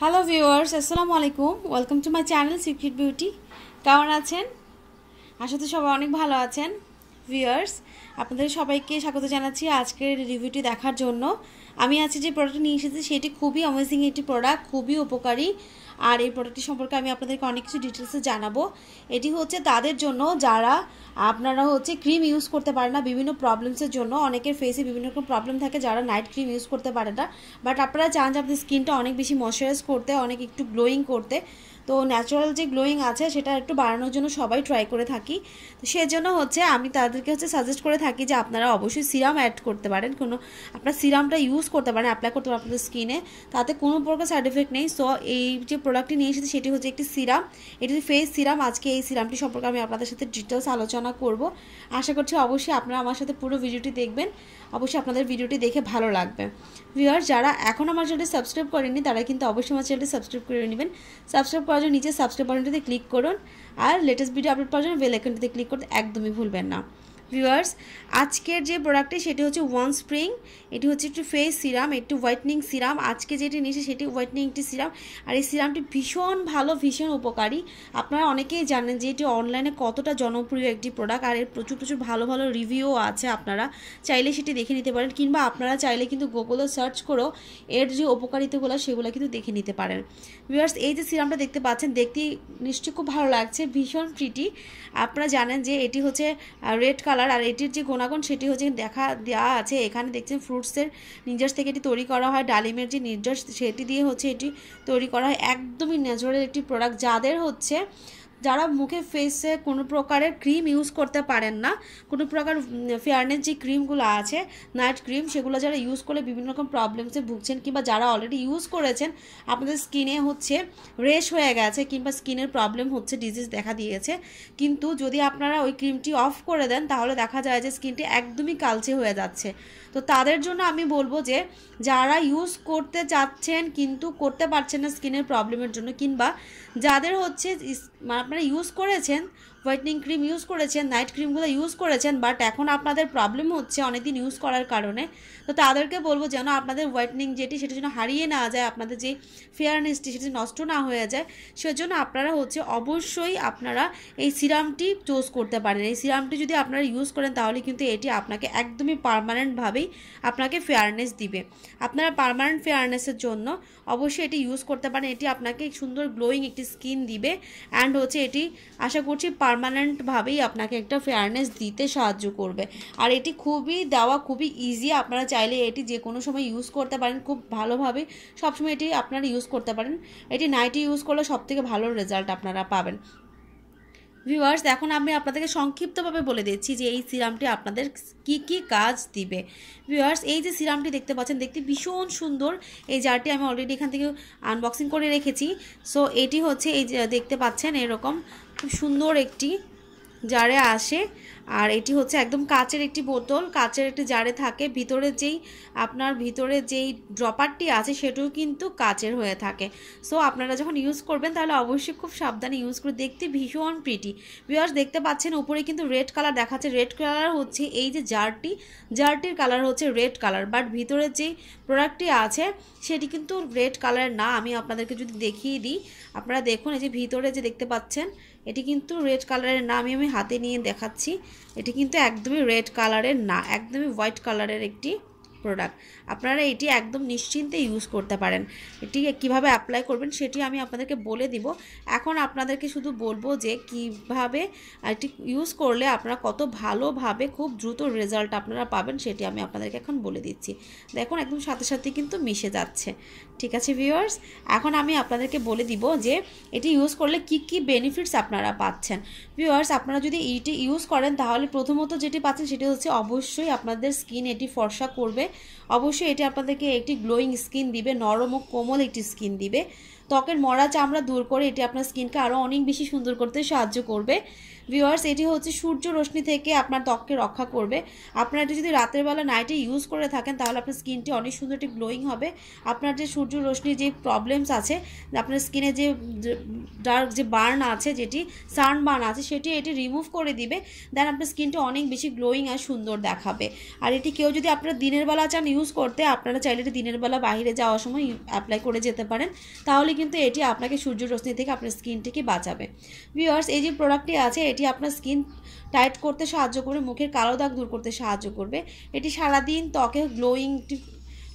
hello viewers আসসালামু আলাইকুম welcome to my channel secret beauty কেমন আছেন আশা তো সবাই অনেক ভালো আছেন ভিউয়ার্স আপনাদের সবাইকে স্বাগত জানাচ্ছি আজকের রিভিউটি দেখার জন্য আমি আজকে যে প্রোডাক্ট নিয়ে এসেছি সেটি খুবই অ্যামেজিং একটি প্রোডাক্ট খুবই উপকারী আর এই প্রোডাক্টটি সম্পর্কে আমি আপনাদেরকে অনেক কিছু ডিটেলসে জানাবো এটি হচ্ছে তাদের জন্য যারা আপনারা হচ্ছে ক্রিম ইউজ করতে পারে না বিভিন্ন প্রবলেমসের জন্য অনেকের ফেসে বিভিন্ন রকম প্রবলেম থাকে যারা নাইট ক্রিম ইউজ করতে পারে না বাট আপনারা চান যে আপনাদের স্কিনটা অনেক বেশি ময়শ্চারাইজ করতে অনেক একটু গ্লোয়িং করতে তো ন্যাচারাল যে গ্লোয়িং আছে সেটা একটু বাড়ানোর জন্য সবাই ট্রাই করে থাকি তো সেজন্য হচ্ছে আমি তাদেরকে হচ্ছে সাজেস্ট করে থাকি যে আপনারা অবশ্যই সিরাম অ্যাড করতে পারেন কোনো আপনার সিরামটা ইউজ করতে পারেন অ্যাপ্লাই করতে পারেন আপনাদের স্কিনে তাতে কোনো প্রকার সাইড এফেক্ট নেই সো এই যে প্রোডাক্টটি নিয়ে এসেছি সেটি হচ্ছে একটি সিরাম এটি ফেস সিরাম আজকে এই সিরামটি সম্পর্কে আমি আপনাদের সাথে ডিটেলস আলোচনা করব আশা করছি অবশ্যই আপনারা আমার সাথে পুরো ভিডিওটি দেখবেন অবশ্যই আপনাদের ভিডিওটি দেখে ভালো লাগবে ভিউয়ার যারা এখন আমার চ্যানেলটি সাবস্ক্রাইব করেনি তারা কিন্তু অবশ্যই আমার চ্যানেলটি সাবস্ক্রাইব করে নেবেন সাবস্ক্রাইব পাওয়ার জন্য নিচে সাবস্ক্রাইব বাটনটিতে ক্লিক করুন আর লেটেস্ট ভিডিও আপলোড পাওয়ার জন্য বেল আইকনটিতে ক্লিক করতে একদমই ভুলবেন না ভিউয়ার্স আজকের যে প্রোডাক্টটি সেটি হচ্ছে ওয়ান স্প্রিং এটি হচ্ছে একটি ফেস সিরাম একটি হোয়াইটনিং সিরাম আজকে যেটি নিয়েছে সেটি হোয়াইটনিং একটি সিরাম আর এই সিরামটি ভীষণ ভালো ভীষণ উপকারী আপনারা অনেকেই জানেন যে এটি অনলাইনে কতটা জনপ্রিয় একটি প্রোডাক্ট আর এর প্রচুর প্রচুর ভালো ভালো রিভিউও আছে আপনারা চাইলে সেটি দেখে নিতে পারেন কিংবা আপনারা চাইলে কিন্তু গুগলে সার্চ করেও এর যে উপকারিতাগুলো সেগুলো কিন্তু দেখে নিতে পারেন ভিউয়ার্স এই যে সিরামটা দেখতে পাচ্ছেন দেখতে নিশ্চয়ই খুব ভালো লাগছে ভীষণ প্রিটি আপনারা জানেন যে এটি হচ্ছে রেড কালার কালার আর এটির যে গুণাগুণ সেটি হচ্ছে দেখা দেওয়া আছে এখানে দেখছেন ফ্রুটসের নির্যাস থেকে এটি তৈরি করা হয় ডালিমের যে নির্যাস সেটি দিয়ে হচ্ছে এটি তৈরি করা হয় একদমই ন্যাচারাল একটি প্রোডাক্ট যাদের হচ্ছে যারা মুখে ফেসে কোনো প্রকারের ক্রিম ইউজ করতে পারেন না কোনো প্রকার ফেয়ারনেস যে ক্রিমগুলো আছে নাইট ক্রিম সেগুলো যারা ইউজ করে বিভিন্ন রকম প্রবলেমসে ভুগছেন কিংবা যারা অলরেডি ইউজ করেছেন আপনাদের স্কিনে হচ্ছে রেশ হয়ে গেছে কিংবা স্কিনের প্রবলেম হচ্ছে ডিজিজ দেখা দিয়েছে কিন্তু যদি আপনারা ওই ক্রিমটি অফ করে দেন তাহলে দেখা যায় যে স্কিনটি একদমই কালচে হয়ে যাচ্ছে তো তাদের জন্য আমি বলবো যে যারা ইউজ করতে চাচ্ছেন কিন্তু করতে পারছেন না স্কিনের প্রবলেমের জন্য কিংবা যাদের হচ্ছে মানে আপনারা ইউজ করেছেন হোয়াইটনিং ক্রিম ইউজ করেছেন নাইট ক্রিমগুলো ইউজ করেছেন বাট এখন আপনাদের প্রবলেম হচ্ছে অনেকদিন ইউজ করার কারণে তো তাদেরকে বলবো যেন আপনাদের হোয়াইটনিং যেটি সেটা যেন হারিয়ে না যায় আপনাদের যে ফেয়ারনেসটি সেটি নষ্ট না হয়ে যায় সেজন্য আপনারা হচ্ছে অবশ্যই আপনারা এই সিরামটি চুজ করতে পারেন এই সিরামটি যদি আপনারা ইউজ করেন তাহলে কিন্তু এটি আপনাকে একদমই পারমানেন্টভাবেই আপনাকে ফেয়ারনেস দিবে আপনারা পারমানেন্ট ফেয়ারনেসের জন্য অবশ্যই এটি ইউজ করতে পারেন এটি আপনাকে সুন্দর গ্লোয়িং একটি স্কিন দিবে অ্যান্ড হচ্ছে এটি আশা করছি পার পারমানেন্টভাবেই আপনাকে একটা ফেয়ারনেস দিতে সাহায্য করবে আর এটি খুবই দেওয়া খুবই ইজি আপনারা চাইলে এটি যে কোনো সময় ইউজ করতে পারেন খুব ভালোভাবে সবসময় এটি আপনারা ইউজ করতে পারেন এটি নাইটি ইউজ করলে সবথেকে ভালো রেজাল্ট আপনারা পাবেন ভিউয়ার্স এখন আমি আপনাদেরকে সংক্ষিপ্তভাবে বলে দিচ্ছি যে এই সিরামটি আপনাদের কি কি কাজ দিবে ভিউয়ার্স এই যে সিরামটি দেখতে পাচ্ছেন দেখতে ভীষণ সুন্দর এই জারটি আমি অলরেডি এখান থেকে আনবক্সিং করে রেখেছি সো এটি হচ্ছে এই দেখতে পাচ্ছেন এরকম খুব সুন্দর একটি যারে আসে আর এটি হচ্ছে একদম কাচের একটি বোতল কাচের একটি জারে থাকে ভিতরে যেই আপনার ভিতরে যেই ড্রপারটি আছে সেটিও কিন্তু কাচের হয়ে থাকে সো আপনারা যখন ইউজ করবেন তাহলে অবশ্যই খুব সাবধানে ইউজ করে দেখতে ভীষণ প্রিটি বিয়ার্স দেখতে পাচ্ছেন উপরে কিন্তু রেড কালার দেখাচ্ছে রেড কালার হচ্ছে এই যে জারটি জারটির কালার হচ্ছে রেড কালার বাট ভিতরে যেই প্রোডাক্টটি আছে সেটি কিন্তু রেড কালার না আমি আপনাদেরকে যদি দেখিয়ে দিই আপনারা দেখুন এই যে ভিতরে যে দেখতে পাচ্ছেন এটি কিন্তু রেড কালারের না আমি আমি হাতে নিয়ে দেখাচ্ছি এটি কিন্তু একদমই রেড কালারের না একদমই হোয়াইট কালারের একটি প্রোডাক্ট আপনারা এটি একদম নিশ্চিন্তে ইউজ করতে পারেন এটি কিভাবে অ্যাপ্লাই করবেন সেটি আমি আপনাদেরকে বলে দিব এখন আপনাদেরকে শুধু বলবো যে কিভাবে এটি ইউজ করলে আপনারা কত ভালোভাবে খুব দ্রুত রেজাল্ট আপনারা পাবেন সেটি আমি আপনাদেরকে এখন বলে দিচ্ছি দেখুন একদম সাথে সাথে কিন্তু মিশে যাচ্ছে ঠিক আছে ভিউয়ার্স এখন আমি আপনাদেরকে বলে দিব যে এটি ইউজ করলে কি কি বেনিফিটস আপনারা পাচ্ছেন ভিউয়ার্স আপনারা যদি এটি ইউজ করেন তাহলে প্রথমত যেটি পাচ্ছেন সেটি হচ্ছে অবশ্যই আপনাদের স্কিন এটি ফর্সা করবে অবশ্যই এটি আপনাদেরকে একটি গ্লোয়িং স্কিন দিবে নরম ও কোমল একটি স্কিন দিবে ত্বকের মরা চামড়া দূর করে এটি আপনার স্কিনকে আরও অনেক বেশি সুন্দর করতে সাহায্য করবে ভিওয়ার্স এটি হচ্ছে সূর্য রশ্মি থেকে আপনার ত্বককে রক্ষা করবে আপনার এটি যদি রাতের বেলা নাইটে ইউজ করে থাকেন তাহলে আপনার স্কিনটি অনেক সুন্দর একটি গ্লোয়িং হবে আপনার যে সূর্য রশ্মির যে প্রবলেমস আছে আপনার স্কিনে যে ডার্ক যে বার্ন আছে যেটি সান বার্ন আছে সেটি এটি রিমুভ করে দিবে দেন আপনার স্কিনটি অনেক বেশি গ্লোয়িং আর সুন্দর দেখাবে আর এটি কেউ যদি আপনার দিনের বেলা চান ইউজ করতে আপনারা চাইলে এটি দিনের বেলা বাইরে যাওয়ার সময় অ্যাপ্লাই করে যেতে পারেন তাহলে কিন্তু এটি আপনাকে সূর্য রশ্মি থেকে আপনার স্কিনটিকে বাঁচাবে ভিওয়ার্স এই যে প্রোডাক্টটি আছে এটি আপনার স্কিন টাইট করতে সাহায্য করে মুখের কালো দাগ দূর করতে সাহায্য করবে এটি সারাদিন ত্বকে গ্লোয়িং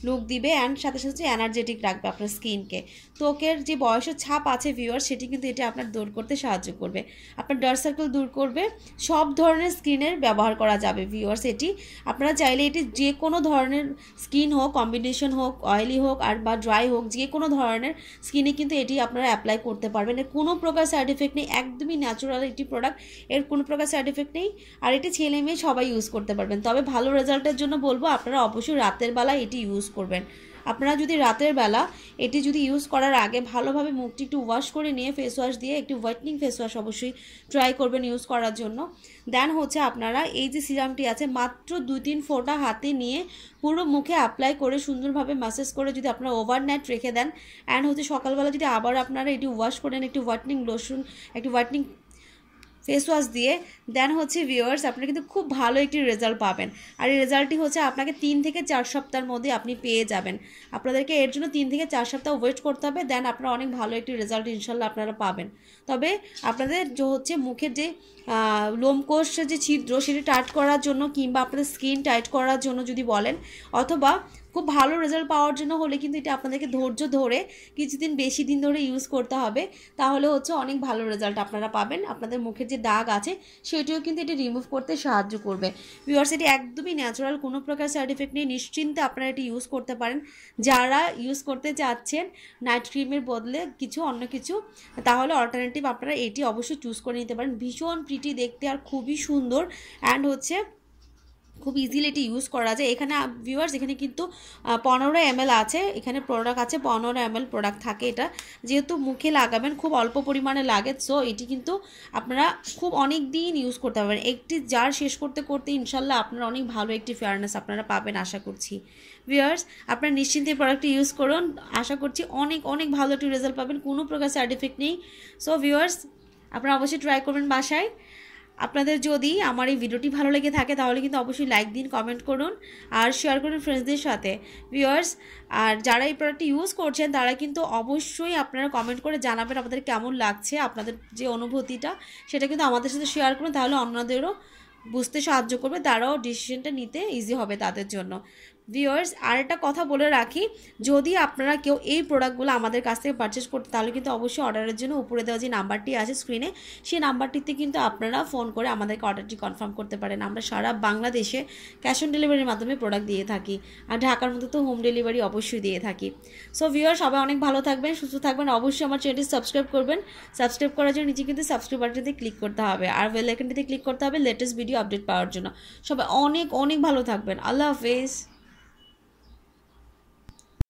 লুক দিবে অ্যান্ড সাথে সাথে এনার্জেটিক রাখবে আপনার স্কিনকে ত্বকের যে বয়সের ছাপ আছে ভিউয়ার সেটি কিন্তু এটি আপনার দূর করতে সাহায্য করবে আপনার ডার্ক সার্কেল দূর করবে সব ধরনের স্কিনের ব্যবহার করা যাবে ভিউয়ার্স এটি আপনারা চাইলে এটি যে কোনো ধরনের স্কিন হোক কম্বিনেশন হোক অয়েলি হোক আর বা ড্রাই হোক যে কোনো ধরনের স্কিনে কিন্তু এটি আপনারা অ্যাপ্লাই করতে পারবেন এর কোনো প্রকার সাইড এফেক্ট নেই একদমই ন্যাচুরাল একটি প্রোডাক্ট এর কোনো প্রকার সাইড এফেক্ট নেই আর এটি ছেলে মেয়ে সবাই ইউজ করতে পারবেন তবে ভালো রেজাল্টের জন্য বলবো আপনারা অবশ্যই রাতের বেলা এটি ইউজ করবেন আপনারা যদি রাতের বেলা এটি যদি ইউজ করার আগে ভালোভাবে মুখটি একটু ওয়াশ করে নিয়ে ফেস ওয়াশ দিয়ে একটি হোয়াইটনিং ফেস ওয়াশ অবশ্যই ট্রাই করবেন ইউজ করার জন্য দেন হচ্ছে আপনারা এই যে সিরামটি আছে মাত্র দুই তিন ফোঁটা হাতে নিয়ে পুরো মুখে অ্যাপ্লাই করে সুন্দরভাবে ম্যাসেজ করে যদি আপনারা ওভার নাইট রেখে দেন অ্যান্ড হচ্ছে সকালবেলা যদি আবার আপনারা এটি ওয়াশ করেন একটি হোয়াইটনিং লোশন একটি হোয়াইটনিং ফেস ওয়াশ দিয়ে দেন হচ্ছে ভিউয়ার্স আপনি কিন্তু খুব ভালো একটি রেজাল্ট পাবেন আর এই রেজাল্টটি হচ্ছে আপনাকে তিন থেকে চার সপ্তাহের মধ্যে আপনি পেয়ে যাবেন আপনাদেরকে এর জন্য তিন থেকে চার সপ্তাহ ওয়েট করতে হবে দেন আপনারা অনেক ভালো একটি রেজাল্ট ইনশাল্লাহ আপনারা পাবেন তবে আপনাদের যে হচ্ছে মুখের যে লোমকোষ যে ছিদ্র সেটি টাইট করার জন্য কিংবা আপনাদের স্কিন টাইট করার জন্য যদি বলেন অথবা খুব ভালো রেজাল্ট পাওয়ার জন্য হলে কিন্তু এটা আপনাদেরকে ধৈর্য ধরে কিছুদিন বেশি দিন ধরে ইউজ করতে হবে তাহলে হচ্ছে অনেক ভালো রেজাল্ট আপনারা পাবেন আপনাদের মুখের যে দাগ আছে সেটিও কিন্তু এটি রিমুভ করতে সাহায্য করবে ভিউয়ার্স এটি একদমই ন্যাচারাল কোনো প্রকার সাইড এফেক্ট নেই নিশ্চিন্তে আপনারা এটি ইউজ করতে পারেন যারা ইউজ করতে চাচ্ছেন নাইট ক্রিমের বদলে কিছু অন্য কিছু তাহলে অল্টারনেটিভ আপনারা এটি অবশ্যই চুজ করে নিতে পারেন ভীষণ প্রিটি দেখতে আর খুবই সুন্দর অ্যান্ড হচ্ছে খুব ইজিলি এটি ইউজ করা যায় এখানে ভিউয়ার্স এখানে কিন্তু পনেরো এম আছে এখানে প্রোডাক্ট আছে পনেরো এম প্রোডাক্ট থাকে এটা যেহেতু মুখে লাগাবেন খুব অল্প পরিমাণে লাগে সো এটি কিন্তু আপনারা খুব অনেক দিন ইউজ করতে পারবেন একটি জার শেষ করতে করতে ইনশাল্লাহ আপনারা অনেক ভালো একটি ফেয়ারনেস আপনারা পাবেন আশা করছি ভিউয়ার্স আপনারা নিশ্চিন্তে প্রোডাক্টটি ইউজ করুন আশা করছি অনেক অনেক ভালো একটি রেজাল্ট পাবেন কোনো প্রকার সাইড নেই সো ভিউয়ার্স আপনারা অবশ্যই ট্রাই করবেন বাসায় আপনাদের যদি আমার এই ভিডিওটি ভালো লেগে থাকে তাহলে কিন্তু অবশ্যই লাইক দিন কমেন্ট করুন আর শেয়ার করুন ফ্রেন্ডসদের সাথে ভিউয়ার্স আর যারা এই প্রোডাক্টটি ইউজ করছেন তারা কিন্তু অবশ্যই আপনারা কমেন্ট করে জানাবেন আপনাদের কেমন লাগছে আপনাদের যে অনুভূতিটা সেটা কিন্তু আমাদের সাথে শেয়ার করুন তাহলে অন্যদেরও বুঝতে সাহায্য করবে তারাও ডিসিশনটা নিতে ইজি হবে তাদের জন্য ভিউয়ার্স আর একটা কথা বলে রাখি যদি আপনারা কেউ এই প্রোডাক্টগুলো আমাদের কাছ থেকে পারচেস করতে তাহলে কিন্তু অবশ্যই অর্ডারের জন্য উপরে দেওয়া যে নাম্বারটি আছে স্ক্রিনে সেই নাম্বারটিতে কিন্তু আপনারা ফোন করে আমাদেরকে অর্ডারটি কনফার্ম করতে পারেন আমরা সারা বাংলাদেশে ক্যাশ অন ডেলিভারির মাধ্যমে প্রোডাক্ট দিয়ে থাকি আর ঢাকার মধ্যে তো হোম ডেলিভারি অবশ্যই দিয়ে থাকি সো ভিউয়ার সবাই অনেক ভালো থাকবেন সুস্থ থাকবেন অবশ্যই আমার চ্যানেলটি সাবস্ক্রাইব করবেন সাবস্ক্রাইব করার জন্য নিচে কিন্তু সাবস্ক্রাইব বাটনটিতে ক্লিক করতে হবে আর বেল ক্লিক করতে হবে লেটেস্ট ভিডিও আপডেট পাওয়ার জন্য সবাই অনেক অনেক ভালো থাকবেন আল্লাহ হাফেজ